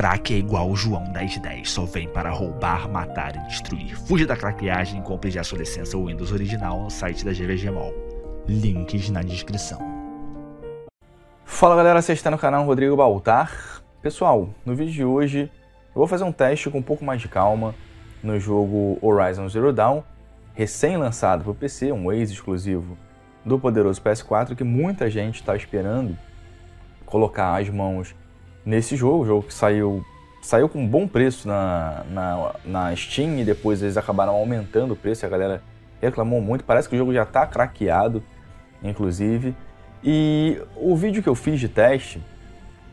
craque é igual o João 1010, só vem para roubar, matar e destruir. Fuja da craqueagem e compre já sua licença Windows original no site da GVG Mall. Links na descrição. Fala galera, você está no canal Rodrigo Baltar. Pessoal, no vídeo de hoje eu vou fazer um teste com um pouco mais de calma no jogo Horizon Zero Dawn, recém-lançado para o PC, um ex-exclusivo do poderoso PS4 que muita gente está esperando colocar as mãos nesse jogo, jogo que saiu saiu com um bom preço na, na, na Steam e depois eles acabaram aumentando o preço, a galera reclamou muito, parece que o jogo já está craqueado, inclusive. E o vídeo que eu fiz de teste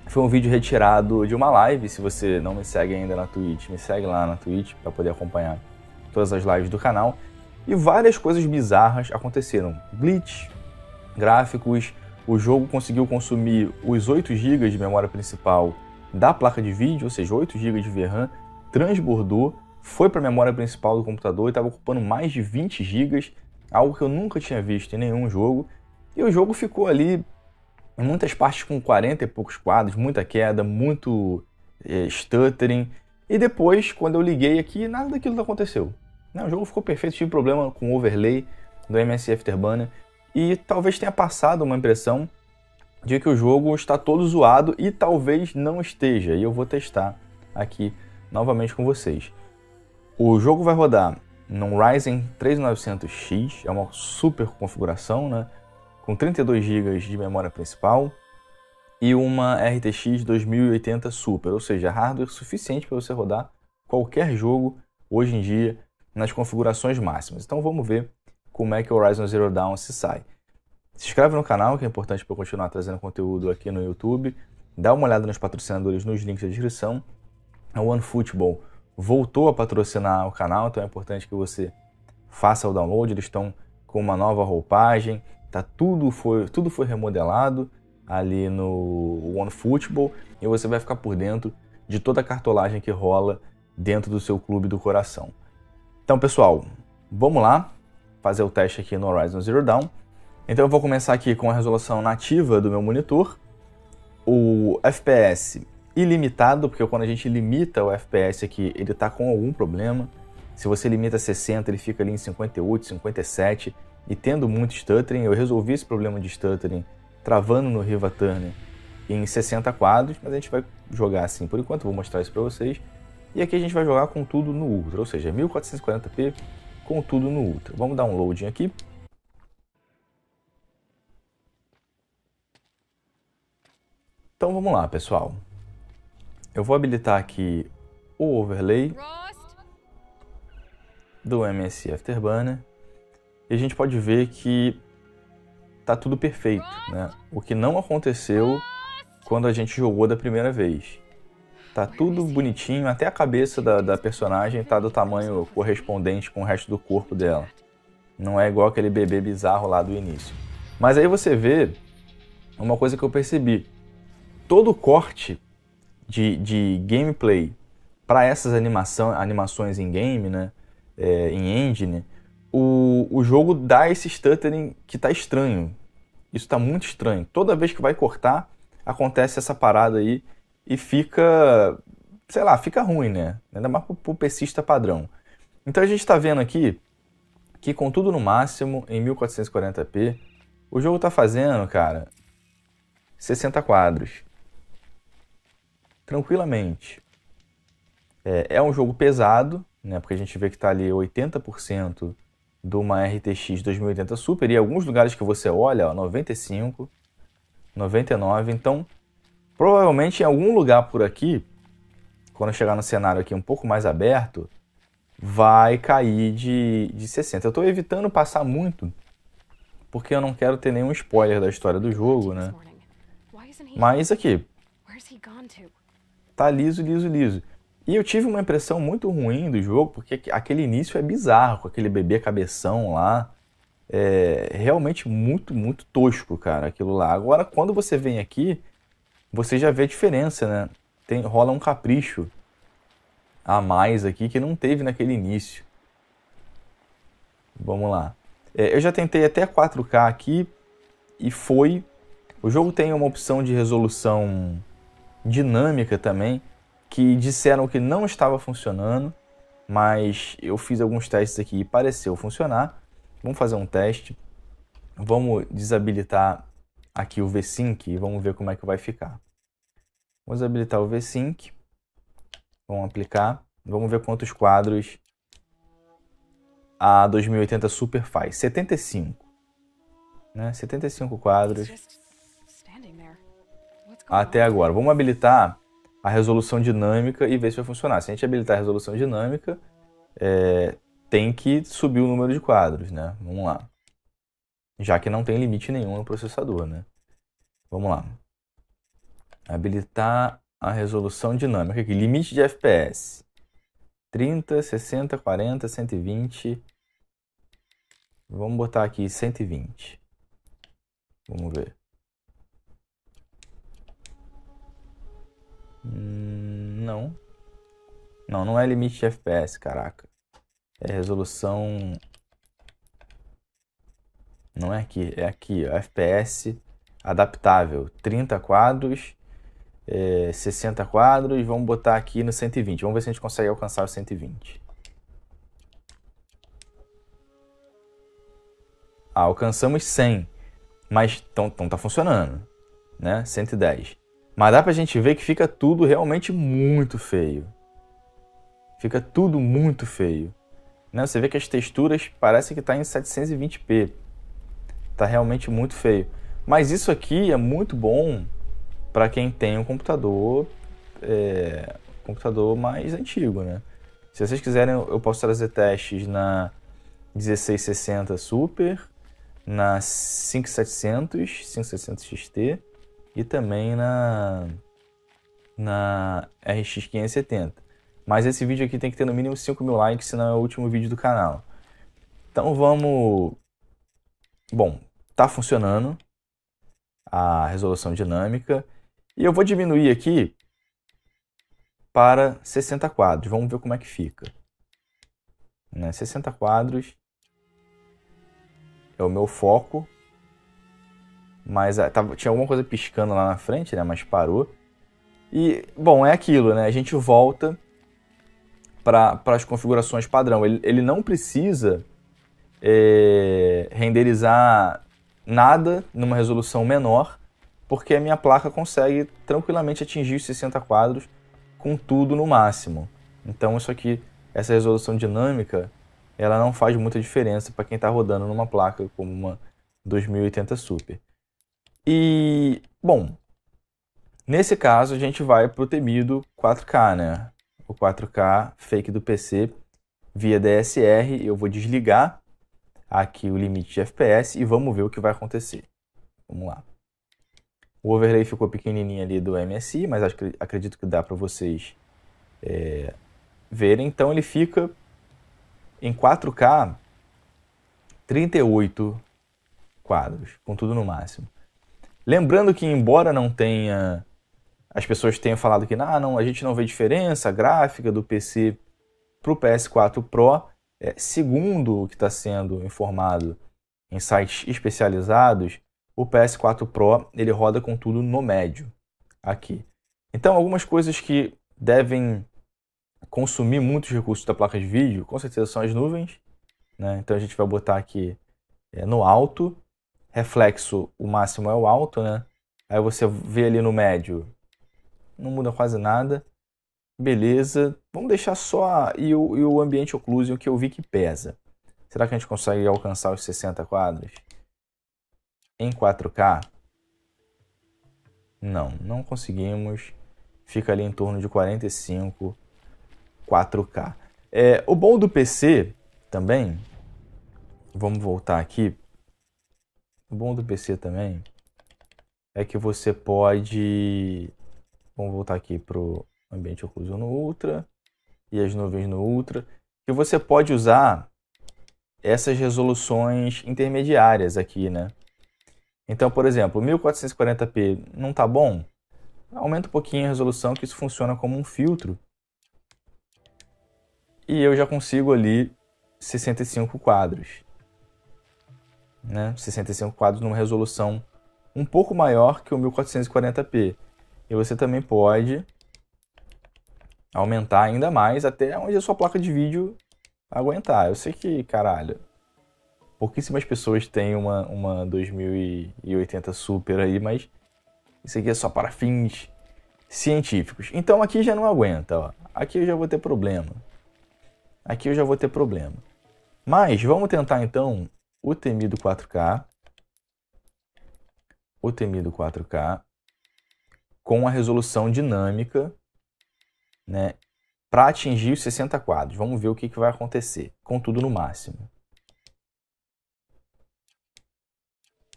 foi um vídeo retirado de uma live, se você não me segue ainda na Twitch, me segue lá na Twitch para poder acompanhar todas as lives do canal. E várias coisas bizarras aconteceram, glitch, gráficos, o jogo conseguiu consumir os 8 GB de memória principal da placa de vídeo, ou seja, 8 GB de VRAM, transbordou, foi para a memória principal do computador e estava ocupando mais de 20 GB, algo que eu nunca tinha visto em nenhum jogo. E o jogo ficou ali em muitas partes com 40 e poucos quadros, muita queda, muito é, stuttering. E depois, quando eu liguei aqui, nada daquilo aconteceu. Não, o jogo ficou perfeito, tive problema com o overlay do MS Afterburner, e talvez tenha passado uma impressão de que o jogo está todo zoado e talvez não esteja, e eu vou testar aqui novamente com vocês. O jogo vai rodar num Ryzen 3900X, é uma super configuração, né? com 32 GB de memória principal e uma RTX 2080 Super, ou seja, hardware suficiente para você rodar qualquer jogo hoje em dia nas configurações máximas. Então vamos ver como é que o Horizon Zero Dawn se sai. Se inscreve no canal, que é importante para eu continuar trazendo conteúdo aqui no YouTube. Dá uma olhada nos patrocinadores nos links da descrição. A OneFootball voltou a patrocinar o canal, então é importante que você faça o download. Eles estão com uma nova roupagem, tá tudo foi, tudo foi remodelado ali no OneFootball e você vai ficar por dentro de toda a cartolagem que rola dentro do seu clube do coração. Então, pessoal, vamos lá fazer o teste aqui no Horizon Zero Dawn. Então eu vou começar aqui com a resolução nativa do meu monitor, o FPS ilimitado, porque quando a gente limita o FPS aqui, ele está com algum problema. Se você limita 60, ele fica ali em 58, 57, e tendo muito stuttering, eu resolvi esse problema de stuttering travando no Riva Turner em 60 quadros, mas a gente vai jogar assim por enquanto, vou mostrar isso para vocês. E aqui a gente vai jogar com tudo no Ultra, ou seja, 1440p, com tudo no Ultra. Vamos dar um loading aqui. Então vamos lá, pessoal. Eu vou habilitar aqui o overlay do MSC Afterburner e a gente pode ver que tá tudo perfeito, né? O que não aconteceu quando a gente jogou da primeira vez. Tá tudo bonitinho, até a cabeça da, da personagem tá do tamanho correspondente com o resto do corpo dela. Não é igual aquele bebê bizarro lá do início. Mas aí você vê uma coisa que eu percebi. Todo corte de, de gameplay para essas animação, animações em game, né? É, em engine, o, o jogo dá esse stuttering que tá estranho. Isso tá muito estranho. Toda vez que vai cortar, acontece essa parada aí e fica, sei lá, fica ruim, né? Ainda mais para o pescista padrão. Então a gente está vendo aqui que, com tudo no máximo, em 1440p, o jogo está fazendo, cara, 60 quadros. Tranquilamente. É, é um jogo pesado, né? Porque a gente vê que está ali 80% de uma RTX 2080 Super e alguns lugares que você olha, ó, 95, 99. Então, Provavelmente em algum lugar por aqui, quando chegar no cenário aqui um pouco mais aberto, vai cair de, de 60. Eu estou evitando passar muito, porque eu não quero ter nenhum spoiler da história do jogo, né? Mas aqui, tá liso, liso, liso. E eu tive uma impressão muito ruim do jogo, porque aquele início é bizarro, com aquele bebê cabeção lá. É realmente muito, muito tosco, cara, aquilo lá. Agora, quando você vem aqui, você já vê a diferença, né? Tem, rola um capricho a mais aqui que não teve naquele início. Vamos lá. É, eu já tentei até 4K aqui e foi. O jogo tem uma opção de resolução dinâmica também, que disseram que não estava funcionando, mas eu fiz alguns testes aqui e pareceu funcionar. Vamos fazer um teste. Vamos desabilitar aqui o VSync e vamos ver como é que vai ficar. Vamos habilitar o VSync, vamos aplicar, vamos ver quantos quadros a 2080 Super faz. 75. Né? 75 quadros até agora. Vamos habilitar a resolução dinâmica e ver se vai funcionar. Se a gente habilitar a resolução dinâmica, é, tem que subir o número de quadros, né? Vamos lá já que não tem limite nenhum no processador, né? Vamos lá. Habilitar a resolução dinâmica aqui, limite de FPS. 30, 60, 40, 120. Vamos botar aqui 120. Vamos ver. Hum, não. Não, não é limite de FPS, caraca. É resolução não é aqui, é aqui, ó, FPS adaptável, 30 quadros, é, 60 quadros, vamos botar aqui no 120. Vamos ver se a gente consegue alcançar o 120. Ah, alcançamos 100, mas então tá funcionando, né? 110. Mas dá pra gente ver que fica tudo realmente muito feio. Fica tudo muito feio. Né? Você vê que as texturas parecem que tá em 720p. Tá realmente muito feio. Mas isso aqui é muito bom para quem tem um computador, é, computador mais antigo, né? Se vocês quiserem, eu posso trazer testes na 1660 Super, na 5700, 5700 XT e também na na RX 570. Mas esse vídeo aqui tem que ter no mínimo 5 mil likes, senão é o último vídeo do canal. Então vamos... Bom, está funcionando a resolução dinâmica. E eu vou diminuir aqui para 60 quadros. Vamos ver como é que fica. Né? 60 quadros é o meu foco. Mas é, tava, tinha alguma coisa piscando lá na frente, né? Mas parou. E, bom, é aquilo, né? A gente volta para as configurações padrão. Ele, ele não precisa é, renderizar nada numa resolução menor, porque a minha placa consegue tranquilamente atingir os 60 quadros com tudo no máximo. Então isso aqui, essa resolução dinâmica, ela não faz muita diferença para quem está rodando numa placa como uma 2080 Super. E, bom, nesse caso a gente vai para o temido 4K, né? O 4K fake do PC via DSR, eu vou desligar aqui o limite de FPS e vamos ver o que vai acontecer. Vamos lá. O overlay ficou pequenininho ali do MSI, mas acho acredito que dá para vocês é, verem. Então ele fica em 4K 38 quadros, com tudo no máximo. Lembrando que embora não tenha as pessoas tenham falado que ah, não, a gente não vê diferença gráfica do PC para o PS4 Pro, é, segundo o que está sendo informado em sites especializados, o PS4 Pro ele roda com tudo no médio aqui. Então, algumas coisas que devem consumir muitos recursos da placa de vídeo, com certeza são as nuvens. Né? Então a gente vai botar aqui é, no alto, reflexo o máximo é o alto, né? Aí você vê ali no médio, não muda quase nada. Beleza. Vamos deixar só e o, e o ambiente occlusion que eu vi que pesa. Será que a gente consegue alcançar os 60 quadros? Em 4K? Não, não conseguimos. Fica ali em torno de 45, 4K. É, o bom do PC também, vamos voltar aqui. O bom do PC também é que você pode. Vamos voltar aqui pro ambiente occlusion no Ultra e as nuvens no Ultra, que você pode usar essas resoluções intermediárias aqui, né? Então, por exemplo, 1440p não tá bom? Aumenta um pouquinho a resolução que isso funciona como um filtro. E eu já consigo ali 65 quadros. Né? 65 quadros numa resolução um pouco maior que o 1440p. E você também pode aumentar ainda mais até onde a sua placa de vídeo aguentar. Eu sei que, caralho, pouquíssimas pessoas têm uma, uma 2080 Super aí, mas isso aqui é só para fins científicos. Então aqui já não aguenta, ó. Aqui eu já vou ter problema. Aqui eu já vou ter problema. Mas vamos tentar então o temido 4K. O temido 4K com a resolução dinâmica né, para atingir os 60 quadros. Vamos ver o que, que vai acontecer. Contudo no máximo.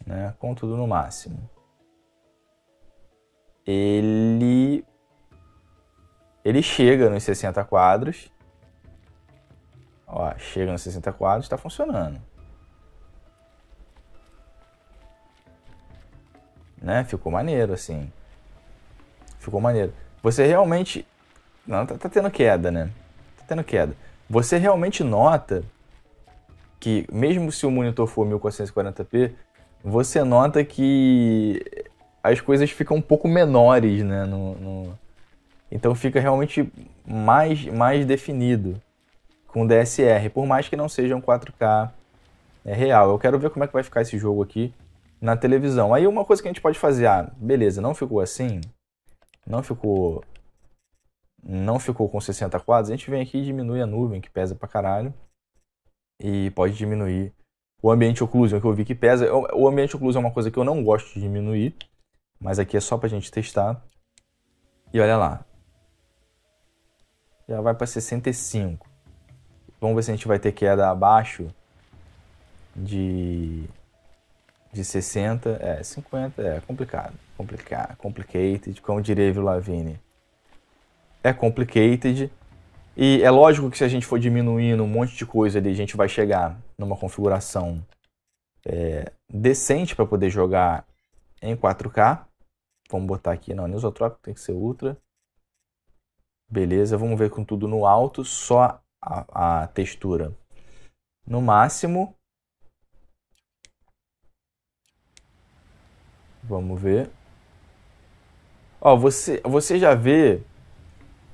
Né, contudo no máximo. Ele, ele chega nos 60 quadros. Ó, chega nos 60 quadros, está funcionando. Né? Ficou maneiro, assim. Ficou maneiro. Você realmente não, tá, tá tendo queda, né? Tá tendo queda. Você realmente nota que, mesmo se o monitor for 1440p, você nota que as coisas ficam um pouco menores, né? No, no... Então fica realmente mais, mais definido com DSR, por mais que não seja um 4K é real. Eu quero ver como é que vai ficar esse jogo aqui na televisão. Aí uma coisa que a gente pode fazer, ah, beleza, não ficou assim, não ficou não ficou com 60 quadros, a gente vem aqui e diminui a nuvem, que pesa pra caralho. E pode diminuir o ambiente occlusion, é que eu vi que pesa. O ambiente occlusion é uma coisa que eu não gosto de diminuir, mas aqui é só pra gente testar. E olha lá. Já vai pra 65. Vamos ver se a gente vai ter queda abaixo de de 60, é, 50, é complicado, complicado, complicated, como diria Vila Vini é complicated. E é lógico que se a gente for diminuindo um monte de coisa ali, a gente vai chegar numa configuração é, decente para poder jogar em 4K. Vamos botar aqui, não, anisotrópico tem que ser ultra. Beleza, vamos ver com tudo no alto, só a, a textura no máximo. Vamos ver. Ó, você, você já vê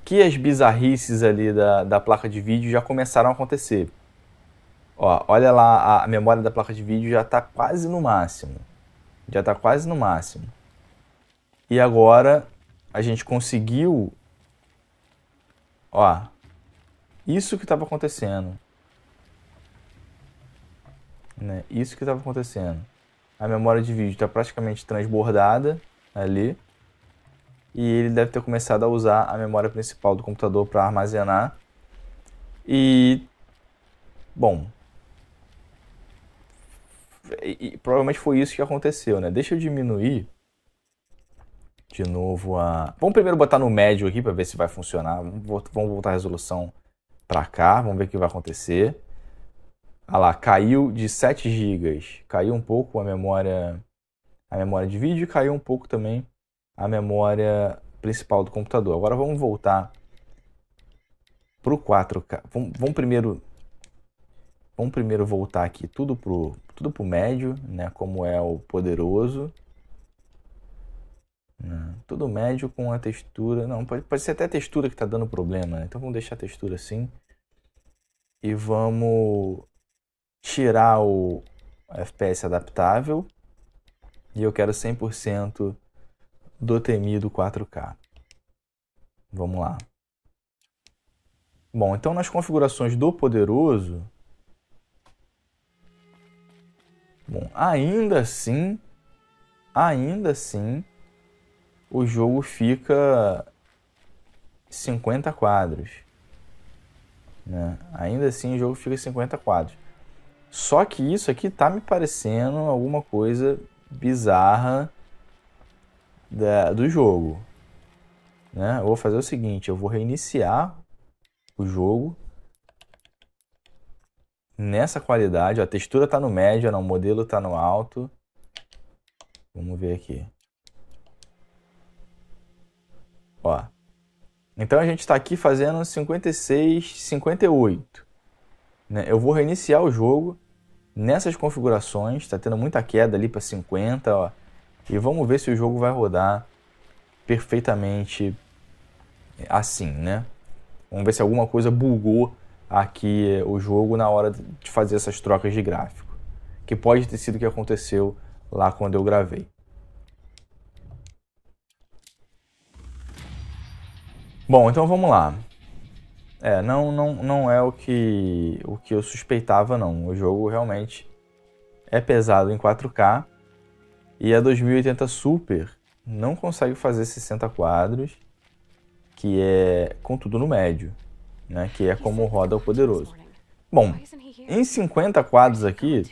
que as bizarrices ali da, da placa de vídeo já começaram a acontecer. Ó, olha lá, a memória da placa de vídeo já está quase no máximo. Já está quase no máximo. E agora a gente conseguiu. Ó, isso que estava acontecendo. Né? Isso que estava acontecendo. A memória de vídeo está praticamente transbordada ali e ele deve ter começado a usar a memória principal do computador para armazenar. E bom, e, e, provavelmente foi isso que aconteceu, né? Deixa eu diminuir de novo a. Vamos primeiro botar no médio aqui para ver se vai funcionar. Vamos voltar a resolução para cá, vamos ver o que vai acontecer. Ah lá, caiu de 7 GB. Caiu um pouco a memória a memória de vídeo e caiu um pouco também a memória principal do computador. Agora vamos voltar pro 4K. Vamos, vamos, primeiro vamos primeiro voltar aqui tudo pro tudo pro médio, né? Como é o poderoso. Né, tudo médio com a textura. Não, pode, pode ser até a textura que está dando problema. Né? Então vamos deixar a textura assim. E vamos tirar o FPS adaptável. E eu quero 100% do temido 4K. Vamos lá. Bom, então nas configurações do poderoso, bom, ainda assim, ainda assim, o jogo fica 50 quadros. Né? Ainda assim o jogo fica 50 quadros. Só que isso aqui tá me parecendo alguma coisa bizarra da, do jogo. Né? Eu vou fazer o seguinte, eu vou reiniciar o jogo nessa qualidade. Ó, a textura está no médio, não, o modelo está no alto. Vamos ver aqui. Ó. Então a gente está aqui fazendo 56, 58. Né? Eu vou reiniciar o jogo nessas configurações. Está tendo muita queda ali para 50. Ó. E vamos ver se o jogo vai rodar perfeitamente assim, né? Vamos ver se alguma coisa bugou aqui eh, o jogo na hora de fazer essas trocas de gráfico. Que pode ter sido o que aconteceu lá quando eu gravei. Bom, então vamos lá. É, não, não, não é o que, o que eu suspeitava, não. O jogo realmente é pesado em 4K e a 2080 Super não consegue fazer 60 quadros, que é contudo no médio, né? Que é como roda o poderoso. Bom, em 50 quadros aqui,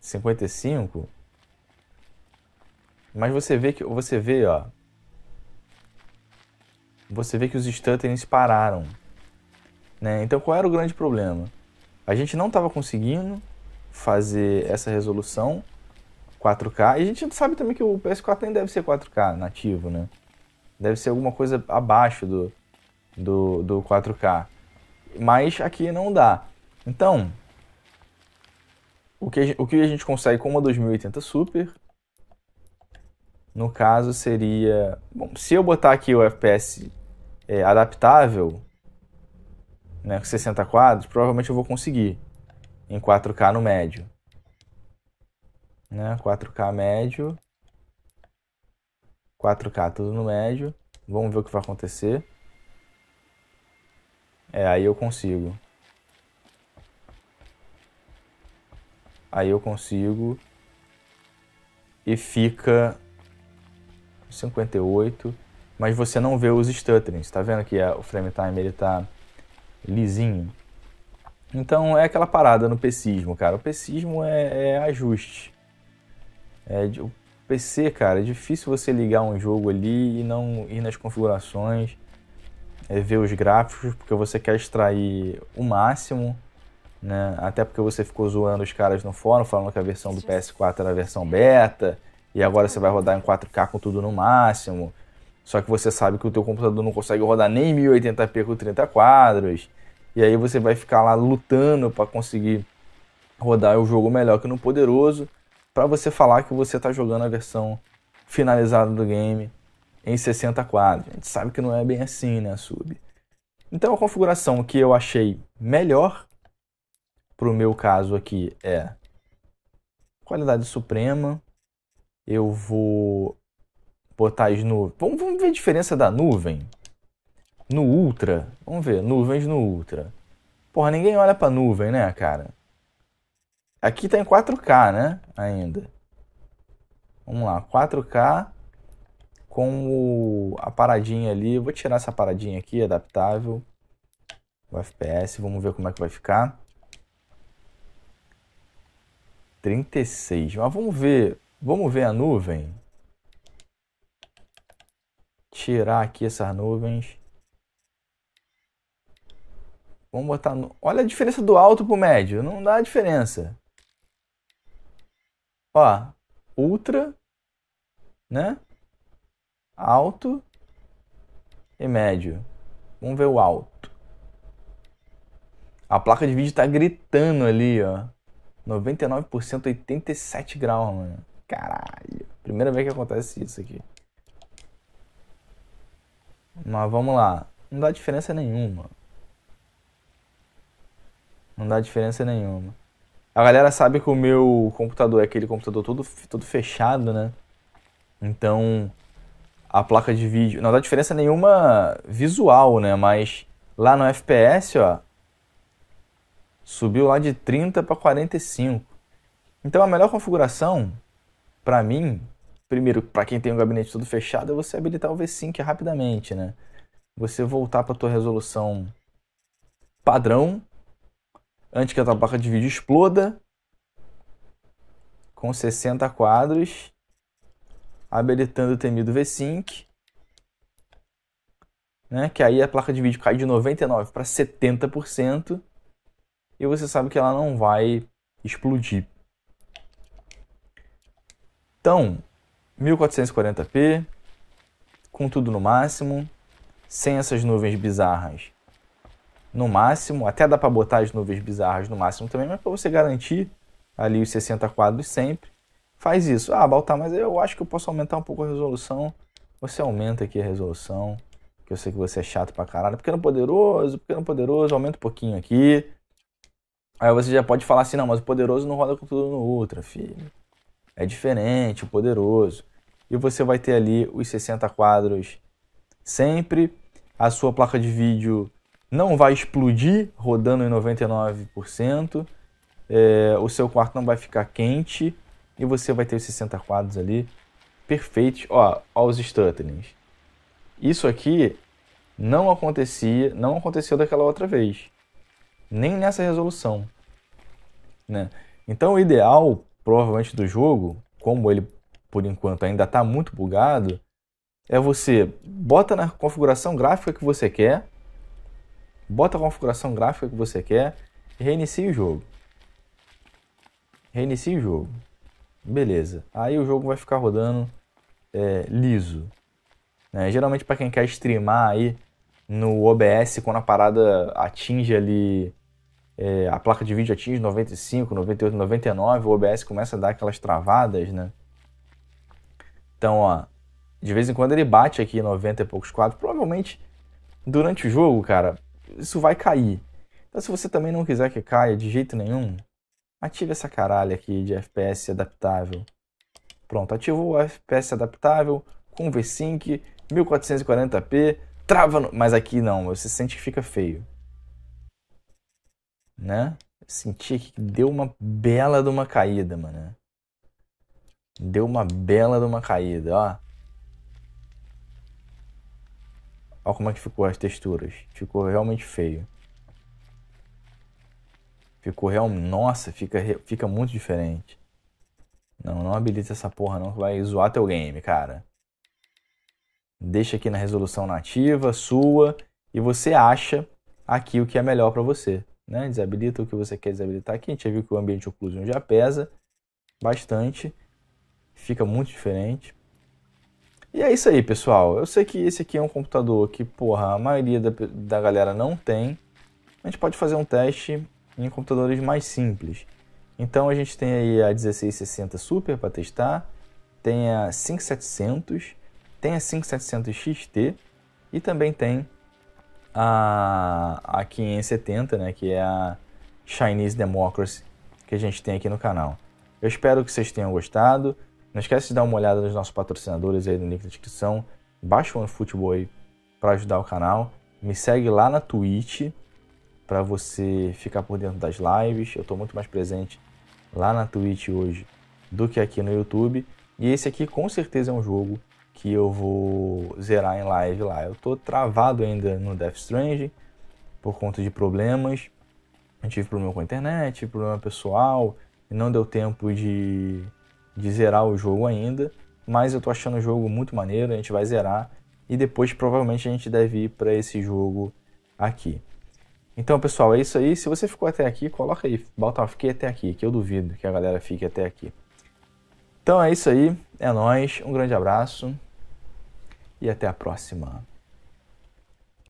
55, mas você vê que você vê, ó, você vê que os stutterings pararam, né? Então qual era o grande problema? A gente não estava conseguindo fazer essa resolução 4K. E a gente sabe também que o PS4 nem deve ser 4K nativo, né? Deve ser alguma coisa abaixo do, do, do 4K. Mas aqui não dá. Então, o que, o que a gente consegue com uma 2080 Super, no caso seria... Bom, se eu botar aqui o FPS é, adaptável, né, com 60 quadros, provavelmente eu vou conseguir em 4K no médio né? 4K médio. 4K tudo no médio. Vamos ver o que vai acontecer. É, aí eu consigo. Aí eu consigo. E fica 58. Mas você não vê os stutterings. Tá vendo que o frame time ele tá lisinho. Então é aquela parada no pessismo, cara. O pessismo é, é ajuste. É, o PC, cara, é difícil você ligar um jogo ali e não ir nas configurações, é, ver os gráficos, porque você quer extrair o máximo, né? Até porque você ficou zoando os caras no fórum, falando que a versão do PS4 era a versão beta, e agora você vai rodar em 4K com tudo no máximo. Só que você sabe que o teu computador não consegue rodar nem 1080p com 30 quadros. E aí você vai ficar lá lutando para conseguir rodar o jogo melhor que no poderoso para você falar que você está jogando a versão finalizada do game em 60 quadros. A gente sabe que não é bem assim, né, sub. Então a configuração que eu achei melhor para o meu caso aqui é qualidade suprema. Eu vou botar as nuvens. Vamos, vamos ver a diferença da nuvem no ultra. Vamos ver, nuvens no ultra. Porra, ninguém olha para nuvem, né, cara? Aqui tá em 4K, né? Ainda. Vamos lá, 4K com o, a paradinha ali. Vou tirar essa paradinha aqui, adaptável. O FPS, vamos ver como é que vai ficar. 36, mas vamos ver, vamos ver a nuvem. Tirar aqui essas nuvens. Vamos botar, no... olha a diferença do alto pro médio, não dá diferença. Ó, ultra, né? Alto e médio. Vamos ver o alto. A placa de vídeo está gritando ali, ó. 99%, 87 graus, mano. Caralho. Primeira vez que acontece isso aqui. Mas vamos lá. Não dá diferença nenhuma. Não dá diferença nenhuma. A galera sabe que o meu computador é aquele computador todo, todo fechado, né? Então, a placa de vídeo. Não dá diferença nenhuma visual, né? Mas lá no FPS, ó. Subiu lá de 30 para 45. Então a melhor configuração, para mim, primeiro, para quem tem um gabinete todo fechado, é você habilitar o VSync rapidamente, né? Você voltar para tua resolução padrão antes que a tua placa de vídeo exploda, com 60 quadros, habilitando o temido VSync, né? que aí a placa de vídeo cai de 99% para 70%, e você sabe que ela não vai explodir. Então, 1440p, com tudo no máximo, sem essas nuvens bizarras no máximo, até dá para botar as nuvens bizarras no máximo também, mas para você garantir ali os 60 quadros sempre, faz isso. Ah, Baltar, mas eu acho que eu posso aumentar um pouco a resolução. Você aumenta aqui a resolução, que eu sei que você é chato pra caralho. Pequeno é poderoso, pequeno é poderoso, aumenta um pouquinho aqui. Aí você já pode falar assim, não, mas o poderoso não roda com tudo no Ultra, filho. É diferente, o poderoso. E você vai ter ali os 60 quadros sempre. A sua placa de vídeo não vai explodir rodando em 99%, é, o seu quarto não vai ficar quente e você vai ter os 60 quadros ali perfeitos. Ó, ó os stutterings. Isso aqui não acontecia, não aconteceu daquela outra vez, nem nessa resolução, né? Então o ideal, provavelmente do jogo, como ele por enquanto ainda está muito bugado, é você bota na configuração gráfica que você quer bota a configuração gráfica que você quer, reinicia o jogo. Reinicia o jogo. Beleza. Aí o jogo vai ficar rodando é, liso. Né? Geralmente para quem quer streamar aí no OBS, quando a parada atinge ali, é, a placa de vídeo atinge 95, 98, 99, o OBS começa a dar aquelas travadas, né? Então, ó, de vez em quando ele bate aqui 90 e poucos quadros. Provavelmente durante o jogo, cara, isso vai cair. Então, se você também não quiser que caia de jeito nenhum, ative essa caralha aqui de FPS adaptável. Pronto, ativou o FPS adaptável com VSync, 1440p, trava no... Mas aqui não, você sente que fica feio. Né? Senti que deu uma bela de uma caída, mano. Deu uma bela de uma caída, ó. Olha como é que ficou as texturas. Ficou realmente feio. Ficou realmente... Nossa, fica, fica muito diferente. Não, não habilita essa porra não, vai zoar teu game, cara. Deixa aqui na resolução nativa, sua, e você acha aqui o que é melhor para você. Né? Desabilita o que você quer desabilitar aqui. A gente já viu que o ambiente occlusion já pesa bastante. Fica muito diferente. E é isso aí, pessoal. Eu sei que esse aqui é um computador que, porra, a maioria da, da galera não tem. A gente pode fazer um teste em computadores mais simples. Então a gente tem aí a 1660 Super para testar, tem a 5700, tem a 5700 XT e também tem a, a 570, né, que é a Chinese Democracy que a gente tem aqui no canal. Eu espero que vocês tenham gostado. Não esquece de dar uma olhada nos nossos patrocinadores aí no link da descrição. Baixa o OneFootball aí para ajudar o canal. Me segue lá na Twitch para você ficar por dentro das lives. Eu estou muito mais presente lá na Twitch hoje do que aqui no YouTube. E esse aqui com certeza é um jogo que eu vou zerar em live lá. Eu estou travado ainda no Death Strange por conta de problemas. Eu tive problema com a internet, problema pessoal, e não deu tempo de de zerar o jogo ainda, mas eu tô achando o jogo muito maneiro, a gente vai zerar e depois provavelmente a gente deve ir para esse jogo aqui. Então, pessoal, é isso aí. Se você ficou até aqui, coloca aí, bota fiquei até aqui, que eu duvido que a galera fique até aqui. Então é isso aí, é nós, um grande abraço e até a próxima.